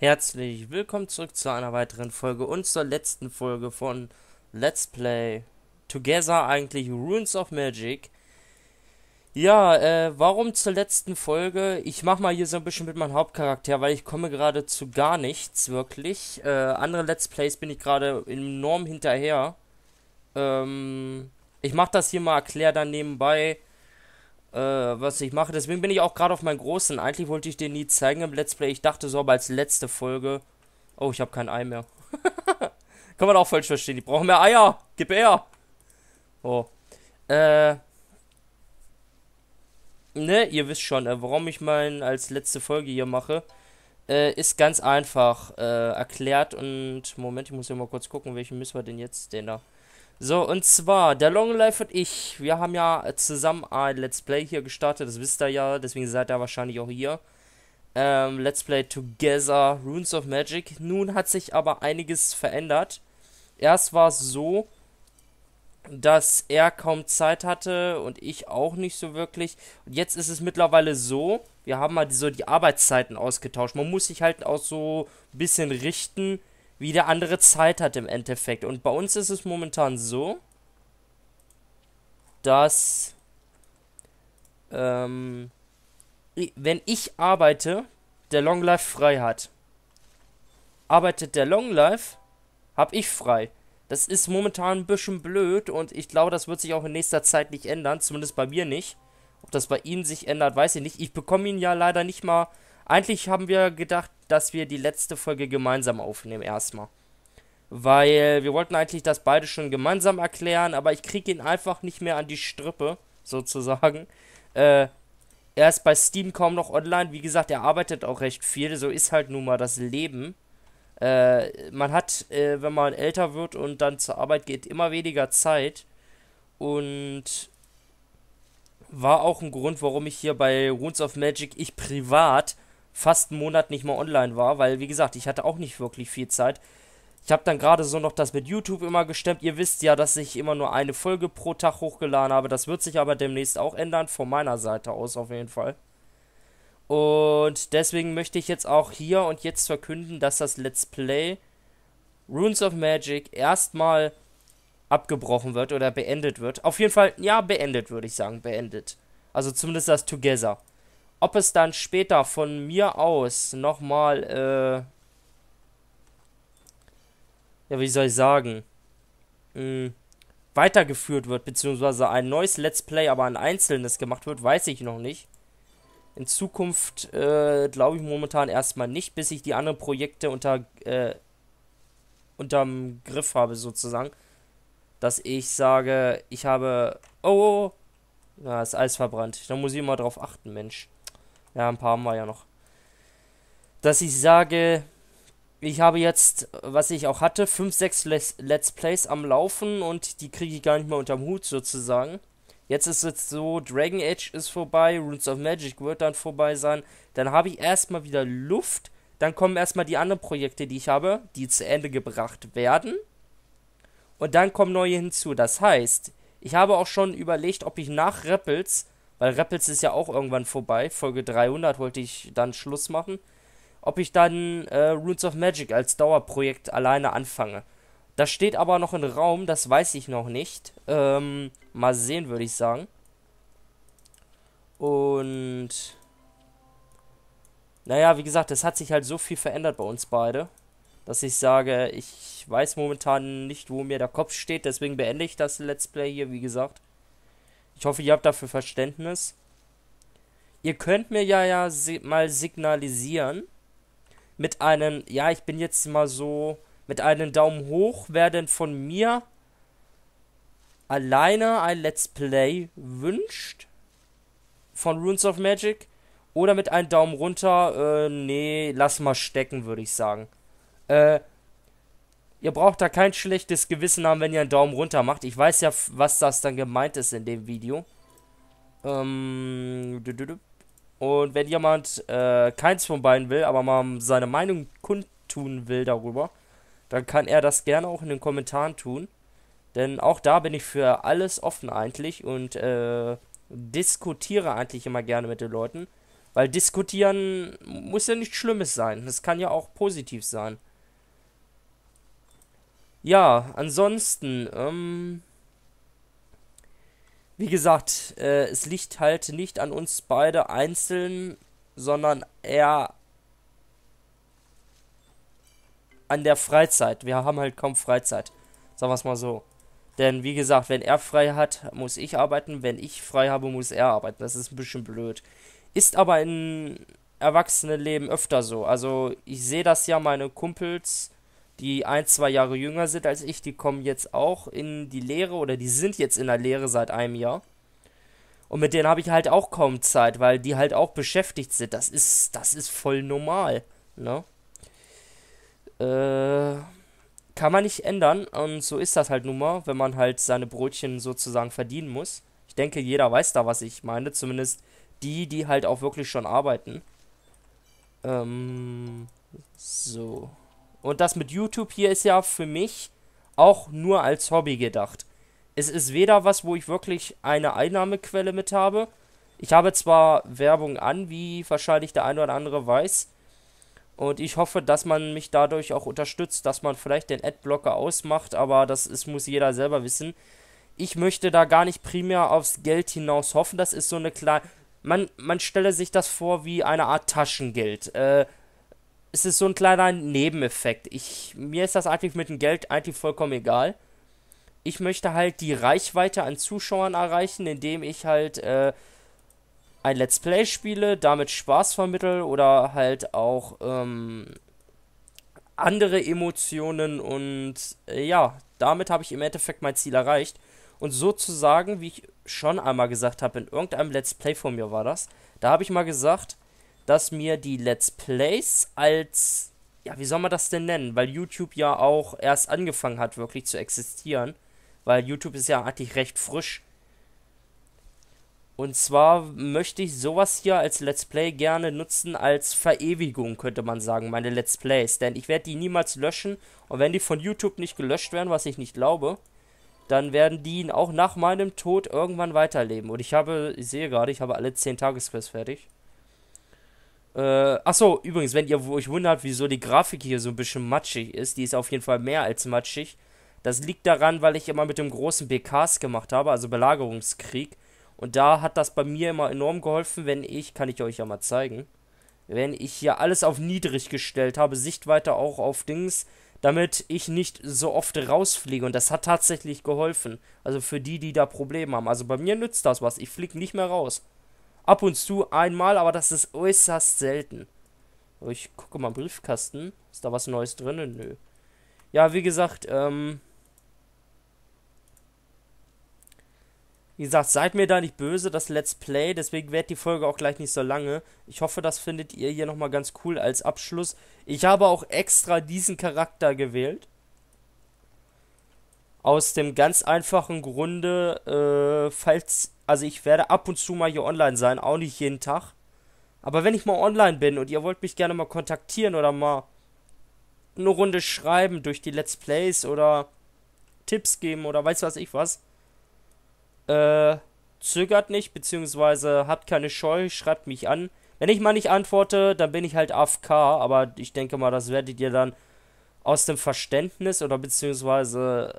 Herzlich willkommen zurück zu einer weiteren Folge und zur letzten Folge von Let's Play Together eigentlich Runes of Magic. Ja, äh, warum zur letzten Folge? Ich mach mal hier so ein bisschen mit meinem Hauptcharakter, weil ich komme gerade zu gar nichts wirklich. Äh, andere Let's Plays bin ich gerade enorm hinterher. Ähm, ich mach das hier mal erklär dann nebenbei äh, was ich mache. Deswegen bin ich auch gerade auf meinen großen. Eigentlich wollte ich den nie zeigen im Let's Play. Ich dachte so, aber als letzte Folge. Oh, ich habe kein Ei mehr. Kann man auch falsch verstehen. Die brauchen mehr Eier. Gib her. Oh. Äh. Ne, ihr wisst schon, äh, warum ich meinen als letzte Folge hier mache. Äh, ist ganz einfach äh, erklärt und. Moment, ich muss ja mal kurz gucken, welchen müssen wir denn jetzt? Den da. So, und zwar, der Long Life und ich, wir haben ja zusammen ein Let's Play hier gestartet, das wisst ihr ja, deswegen seid ihr wahrscheinlich auch hier. Ähm, Let's Play Together Runes of Magic. Nun hat sich aber einiges verändert. Erst war es so, dass er kaum Zeit hatte und ich auch nicht so wirklich. Und jetzt ist es mittlerweile so, wir haben mal halt so die Arbeitszeiten ausgetauscht. Man muss sich halt auch so ein bisschen richten wie der andere Zeit hat im Endeffekt. Und bei uns ist es momentan so, dass ähm, wenn ich arbeite, der Long Life frei hat. Arbeitet der Long Life, hab ich frei. Das ist momentan ein bisschen blöd und ich glaube, das wird sich auch in nächster Zeit nicht ändern, zumindest bei mir nicht. Ob das bei Ihnen sich ändert, weiß ich nicht. Ich bekomme ihn ja leider nicht mal. Eigentlich haben wir gedacht, dass wir die letzte Folge gemeinsam aufnehmen erstmal. Weil wir wollten eigentlich das beide schon gemeinsam erklären, aber ich kriege ihn einfach nicht mehr an die Strippe, sozusagen. Äh, er ist bei Steam kaum noch online. Wie gesagt, er arbeitet auch recht viel. So ist halt nun mal das Leben. Äh, man hat, äh, wenn man älter wird und dann zur Arbeit geht, immer weniger Zeit. Und war auch ein Grund, warum ich hier bei Runes of Magic ich privat fast einen Monat nicht mehr online war, weil wie gesagt, ich hatte auch nicht wirklich viel Zeit. Ich habe dann gerade so noch das mit YouTube immer gestemmt. Ihr wisst ja, dass ich immer nur eine Folge pro Tag hochgeladen habe. Das wird sich aber demnächst auch ändern, von meiner Seite aus auf jeden Fall. Und deswegen möchte ich jetzt auch hier und jetzt verkünden, dass das Let's Play Runes of Magic erstmal abgebrochen wird oder beendet wird. Auf jeden Fall, ja, beendet würde ich sagen, beendet. Also zumindest das Together. Ob es dann später von mir aus nochmal, äh, ja, wie soll ich sagen, mh, hm, weitergeführt wird, beziehungsweise ein neues Let's Play, aber ein einzelnes gemacht wird, weiß ich noch nicht. In Zukunft äh, glaube ich momentan erstmal nicht, bis ich die anderen Projekte unter äh, unterm Griff habe sozusagen, dass ich sage, ich habe, oh, oh, oh. Na, ist alles verbrannt. Da muss ich immer drauf achten, Mensch. Ja, ein paar haben wir ja noch. Dass ich sage, ich habe jetzt, was ich auch hatte, 5, 6 Let's Plays am Laufen und die kriege ich gar nicht mehr unterm Hut sozusagen. Jetzt ist es so, Dragon Age ist vorbei, Runes of Magic wird dann vorbei sein. Dann habe ich erstmal wieder Luft. Dann kommen erstmal die anderen Projekte, die ich habe, die zu Ende gebracht werden. Und dann kommen neue hinzu. Das heißt, ich habe auch schon überlegt, ob ich nach Rebels weil Rappels ist ja auch irgendwann vorbei. Folge 300 wollte ich dann Schluss machen. Ob ich dann äh, Runes of Magic als Dauerprojekt alleine anfange. Das steht aber noch im Raum, das weiß ich noch nicht. Ähm, mal sehen, würde ich sagen. Und. Naja, wie gesagt, es hat sich halt so viel verändert bei uns beide, dass ich sage, ich weiß momentan nicht, wo mir der Kopf steht. Deswegen beende ich das Let's Play hier, wie gesagt. Ich hoffe, ihr habt dafür Verständnis. Ihr könnt mir ja, ja si mal signalisieren mit einem, ja, ich bin jetzt mal so, mit einem Daumen hoch, wer denn von mir alleine ein Let's Play wünscht von Runes of Magic oder mit einem Daumen runter, äh, nee, lass mal stecken, würde ich sagen. Äh, Ihr braucht da kein schlechtes Gewissen haben, wenn ihr einen Daumen runter macht. Ich weiß ja, was das dann gemeint ist in dem Video. Ähm, und wenn jemand äh, keins von beiden will, aber mal seine Meinung kundtun will darüber, dann kann er das gerne auch in den Kommentaren tun. Denn auch da bin ich für alles offen eigentlich und äh, diskutiere eigentlich immer gerne mit den Leuten. Weil diskutieren muss ja nichts Schlimmes sein. Es kann ja auch positiv sein. Ja, ansonsten, ähm, wie gesagt, äh, es liegt halt nicht an uns beide einzeln, sondern eher an der Freizeit. Wir haben halt kaum Freizeit, sagen wir es mal so. Denn wie gesagt, wenn er frei hat, muss ich arbeiten. Wenn ich frei habe, muss er arbeiten. Das ist ein bisschen blöd. Ist aber in Erwachsenenleben öfter so. Also ich sehe das ja, meine Kumpels die ein, zwei Jahre jünger sind als ich, die kommen jetzt auch in die Lehre oder die sind jetzt in der Lehre seit einem Jahr. Und mit denen habe ich halt auch kaum Zeit, weil die halt auch beschäftigt sind. Das ist, das ist voll normal, ne? Äh, kann man nicht ändern und so ist das halt nun mal, wenn man halt seine Brötchen sozusagen verdienen muss. Ich denke, jeder weiß da, was ich meine, zumindest die, die halt auch wirklich schon arbeiten. Ähm, so. Und das mit YouTube hier ist ja für mich auch nur als Hobby gedacht. Es ist weder was, wo ich wirklich eine Einnahmequelle mit habe. Ich habe zwar Werbung an, wie wahrscheinlich der eine oder andere weiß. Und ich hoffe, dass man mich dadurch auch unterstützt, dass man vielleicht den Adblocker ausmacht, aber das ist, muss jeder selber wissen. Ich möchte da gar nicht primär aufs Geld hinaus hoffen. Das ist so eine kleine. Man, man stelle sich das vor wie eine Art Taschengeld. Äh, es ist so ein kleiner Nebeneffekt. Ich, mir ist das eigentlich mit dem Geld eigentlich vollkommen egal. Ich möchte halt die Reichweite an Zuschauern erreichen, indem ich halt äh, ein Let's Play spiele, damit Spaß vermittel oder halt auch ähm, andere Emotionen und äh, ja, damit habe ich im Endeffekt mein Ziel erreicht. Und sozusagen, wie ich schon einmal gesagt habe, in irgendeinem Let's Play von mir war das, da habe ich mal gesagt, dass mir die Let's Plays als, ja, wie soll man das denn nennen? Weil YouTube ja auch erst angefangen hat, wirklich zu existieren. Weil YouTube ist ja eigentlich recht frisch. Und zwar möchte ich sowas hier als Let's Play gerne nutzen als Verewigung, könnte man sagen, meine Let's Plays. Denn ich werde die niemals löschen. Und wenn die von YouTube nicht gelöscht werden, was ich nicht glaube, dann werden die auch nach meinem Tod irgendwann weiterleben. Und ich habe, ich sehe gerade, ich habe alle 10 Tagesquests fertig. Äh, achso, übrigens, wenn ihr euch wundert, wieso die Grafik hier so ein bisschen matschig ist, die ist auf jeden Fall mehr als matschig. Das liegt daran, weil ich immer mit dem großen BKs gemacht habe, also Belagerungskrieg. Und da hat das bei mir immer enorm geholfen, wenn ich, kann ich euch ja mal zeigen, wenn ich hier alles auf niedrig gestellt habe, Sichtweite auch auf Dings, damit ich nicht so oft rausfliege. Und das hat tatsächlich geholfen. Also für die, die da Probleme haben. Also bei mir nützt das was. Ich fliege nicht mehr raus ab und zu einmal, aber das ist äußerst selten. Ich gucke mal im Briefkasten. Ist da was Neues drin? Nö. Ja, wie gesagt, ähm. Wie gesagt, seid mir da nicht böse, das Let's Play. Deswegen wird die Folge auch gleich nicht so lange. Ich hoffe, das findet ihr hier nochmal ganz cool als Abschluss. Ich habe auch extra diesen Charakter gewählt. Aus dem ganz einfachen Grunde, äh, falls, also ich werde ab und zu mal hier online sein, auch nicht jeden Tag. Aber wenn ich mal online bin und ihr wollt mich gerne mal kontaktieren oder mal eine Runde schreiben durch die Let's Plays oder Tipps geben oder weiß was ich was, äh, zögert nicht, beziehungsweise habt keine Scheu, schreibt mich an. Wenn ich mal nicht antworte, dann bin ich halt AFK, aber ich denke mal, das werdet ihr dann aus dem Verständnis oder beziehungsweise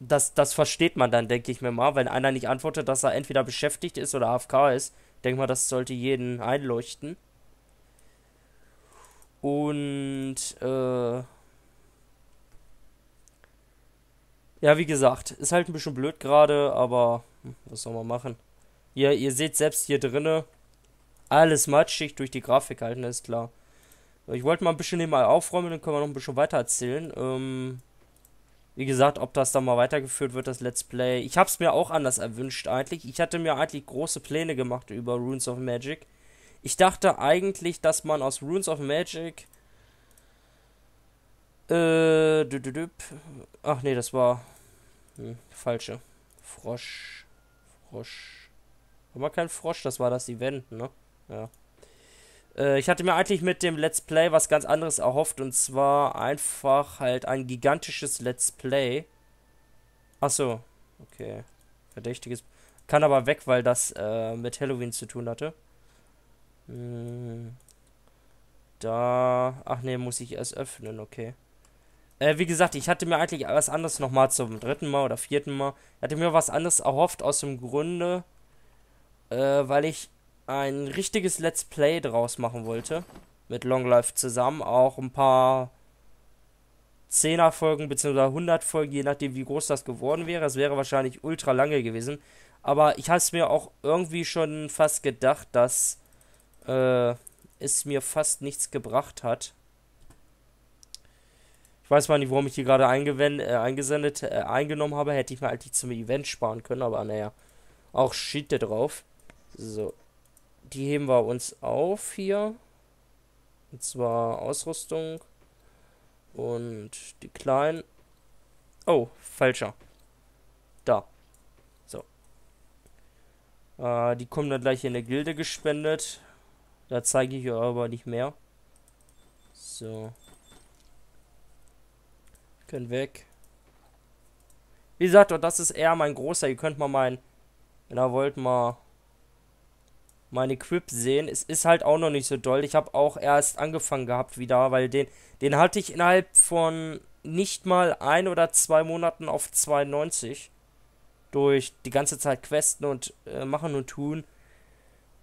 das, das versteht man dann, denke ich mir mal. Wenn einer nicht antwortet, dass er entweder beschäftigt ist oder AFK ist, denke mal, das sollte jeden einleuchten. Und, äh, ja, wie gesagt, ist halt ein bisschen blöd gerade, aber hm, was soll man machen? Ihr, ihr seht selbst hier drinne, alles matschig durch die Grafik halten, ist klar. Ich wollte mal ein bisschen den mal aufräumen, dann können wir noch ein bisschen weiter erzählen. Ähm, wie gesagt, ob das dann mal weitergeführt wird, das Let's Play. Ich habe es mir auch anders erwünscht eigentlich. Ich hatte mir eigentlich große Pläne gemacht über Runes of Magic. Ich dachte eigentlich, dass man aus Runes of Magic... Äh, dü -dü -dü Ach nee, das war... Hm, falsche. Frosch. Frosch. Aber kein Frosch, das war das Event, ne? Ja. Äh, ich hatte mir eigentlich mit dem Let's Play was ganz anderes erhofft und zwar einfach halt ein gigantisches Let's Play. Achso, okay. Verdächtiges. Kann aber weg, weil das äh, mit Halloween zu tun hatte. Hm. Da. Ach nee, muss ich erst öffnen, okay. Äh, wie gesagt, ich hatte mir eigentlich was anderes nochmal zum dritten Mal oder vierten Mal. Ich hatte mir was anderes erhofft aus dem Grunde, äh, weil ich ein richtiges Let's Play draus machen wollte. Mit Long Life zusammen. Auch ein paar 10er Folgen bzw. 100 Folgen, je nachdem wie groß das geworden wäre. Es wäre wahrscheinlich ultra lange gewesen. Aber ich habe es mir auch irgendwie schon fast gedacht, dass äh, es mir fast nichts gebracht hat. Ich weiß mal nicht, warum ich die gerade äh, eingesendet, äh, eingenommen habe. Hätte ich mir eigentlich zum Event sparen können, aber naja. Auch Shit da drauf. So, die heben wir uns auf hier. Und zwar Ausrüstung und die kleinen. Oh, falscher. Da. So. Äh, die kommen dann gleich in der Gilde gespendet. Da zeige ich euch aber nicht mehr. So. Können weg. Wie gesagt, das ist eher mein großer. Ihr könnt mal meinen, wenn ihr wollt, mal meine Crip sehen. Es ist halt auch noch nicht so doll. Ich habe auch erst angefangen gehabt wieder, weil den, den hatte ich innerhalb von nicht mal ein oder zwei Monaten auf 92. Durch die ganze Zeit Questen und äh, machen und tun.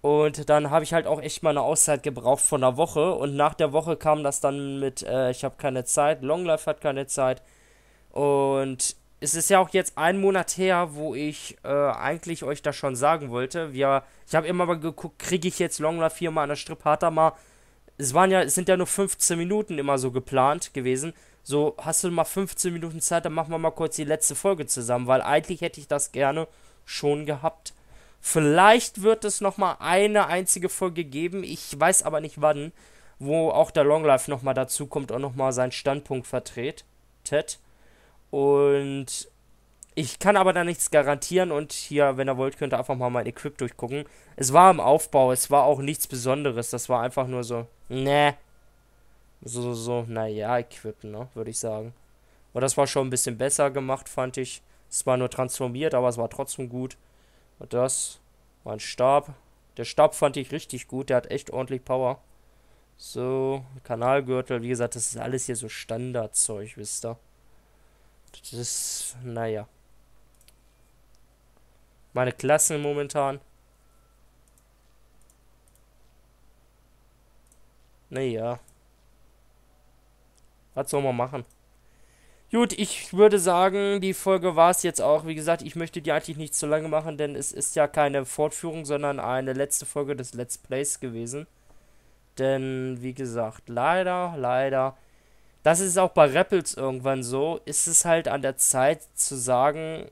Und dann habe ich halt auch echt mal eine Auszeit gebraucht von einer Woche. Und nach der Woche kam das dann mit, äh, ich habe keine Zeit, Longlife hat keine Zeit. Und es ist ja auch jetzt ein Monat her, wo ich äh, eigentlich euch das schon sagen wollte. Wir, ich habe immer mal geguckt, kriege ich jetzt Longlauf viermal an der Strip, hat er mal. Es waren ja, es sind ja nur 15 Minuten immer so geplant gewesen. So, hast du mal 15 Minuten Zeit, dann machen wir mal kurz die letzte Folge zusammen, weil eigentlich hätte ich das gerne schon gehabt. Vielleicht wird es nochmal eine einzige Folge geben, ich weiß aber nicht wann, wo auch der Longlife nochmal dazukommt und nochmal seinen Standpunkt vertritt. Ted. Und ich kann aber da nichts garantieren und hier, wenn ihr wollt, könnt ihr einfach mal mein Equip durchgucken. Es war im Aufbau, es war auch nichts Besonderes. Das war einfach nur so, ne. So, so, naja, Equip, ne, würde ich sagen. Und das war schon ein bisschen besser gemacht, fand ich. Es war nur transformiert, aber es war trotzdem gut. Und das war ein Stab. Der Stab fand ich richtig gut, der hat echt ordentlich Power. So, Kanalgürtel, wie gesagt, das ist alles hier so Standardzeug, wisst ihr. Das ist, naja. Meine Klassen momentan. Naja. Was soll man machen? Gut, ich würde sagen, die Folge war es jetzt auch. Wie gesagt, ich möchte die eigentlich nicht zu lange machen, denn es ist ja keine Fortführung, sondern eine letzte Folge des Let's Plays gewesen. Denn, wie gesagt, leider, leider das ist auch bei Rappels irgendwann so, ist es halt an der Zeit zu sagen,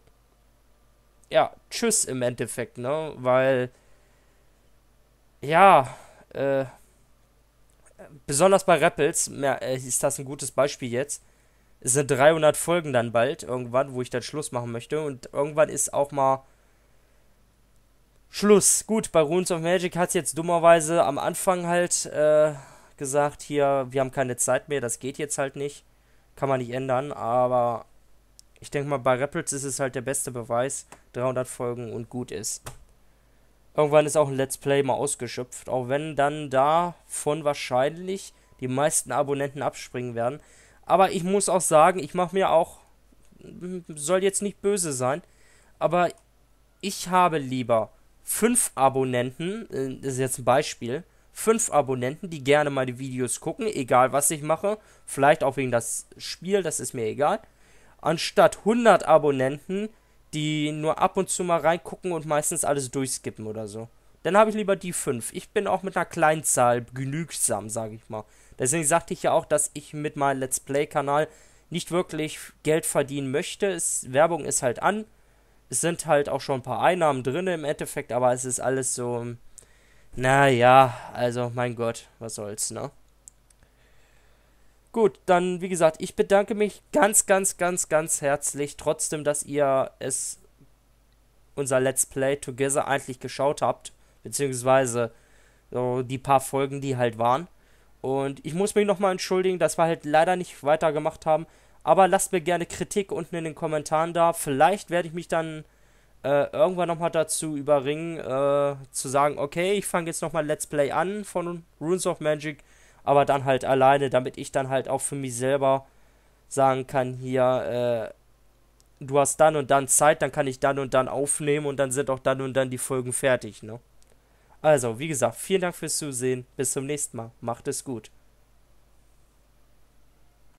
ja, tschüss im Endeffekt, ne? Weil, ja, äh, besonders bei Rappels mehr, äh, ist das ein gutes Beispiel jetzt. Es sind 300 Folgen dann bald irgendwann, wo ich dann Schluss machen möchte. Und irgendwann ist auch mal Schluss. Gut, bei Runes of Magic hat es jetzt dummerweise am Anfang halt äh, gesagt, hier, wir haben keine Zeit mehr, das geht jetzt halt nicht. Kann man nicht ändern, aber ich denke mal, bei Rappels ist es halt der beste Beweis, 300 Folgen und gut ist. Irgendwann ist auch ein Let's Play mal ausgeschöpft, auch wenn dann davon wahrscheinlich die meisten Abonnenten abspringen werden. Aber ich muss auch sagen, ich mache mir auch, soll jetzt nicht böse sein, aber ich habe lieber 5 Abonnenten, äh, das ist jetzt ein Beispiel, fünf Abonnenten, die gerne meine Videos gucken, egal was ich mache. Vielleicht auch wegen das Spiel, das ist mir egal. Anstatt 100 Abonnenten, die nur ab und zu mal reingucken und meistens alles durchskippen oder so. Dann habe ich lieber die fünf. Ich bin auch mit einer kleinen Zahl genügsam, sage ich mal. Deswegen sagte ich ja auch, dass ich mit meinem Let's Play-Kanal nicht wirklich Geld verdienen möchte. Es, Werbung ist halt an. Es sind halt auch schon ein paar Einnahmen drin im Endeffekt, aber es ist alles so naja, also mein Gott, was soll's, ne? Gut, dann wie gesagt, ich bedanke mich ganz, ganz, ganz, ganz herzlich trotzdem, dass ihr es unser Let's Play Together eigentlich geschaut habt, beziehungsweise so die paar Folgen, die halt waren. Und ich muss mich nochmal entschuldigen, dass wir halt leider nicht weitergemacht haben. Aber lasst mir gerne Kritik unten in den Kommentaren da. Vielleicht werde ich mich dann äh, irgendwann nochmal dazu überringen, äh, zu sagen, okay, ich fange jetzt nochmal Let's Play an von Runes of Magic, aber dann halt alleine, damit ich dann halt auch für mich selber sagen kann, hier, äh, du hast dann und dann Zeit, dann kann ich dann und dann aufnehmen und dann sind auch dann und dann die Folgen fertig, ne? Also, wie gesagt, vielen Dank fürs Zusehen. Bis zum nächsten Mal. Macht es gut.